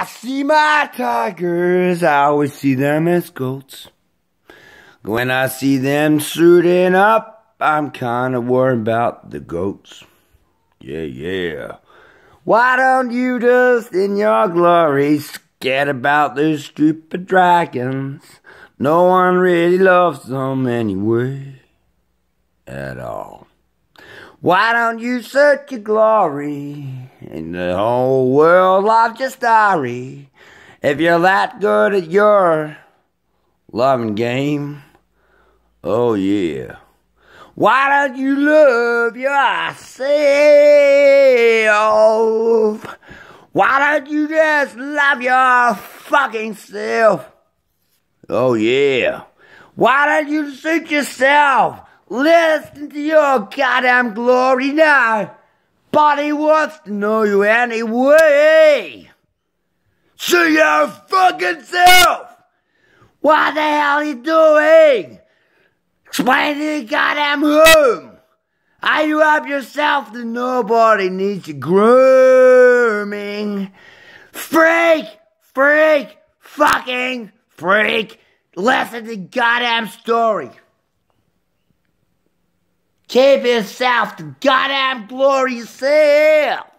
I see my tigers, I always see them as goats. When I see them suiting up, I'm kind of worried about the goats. Yeah, yeah. Why don't you just, in your glory, scared about those stupid dragons? No one really loves them anyway. At all. Why don't you search your glory? in the whole world of your story. If you're that good at your loving game, oh yeah. Why don't you love yourself? Why don't you just love your fucking self? Oh yeah. Why don't you suit yourself? Listen to your goddamn glory now. Body wants to know you anyway. See your fucking self. What the hell are you doing? Explain to your goddamn who. Are you up yourself that nobody needs you grooming? Freak, freak, fucking freak. Listen to goddamn story. Keep yourself to goddamn glory, self.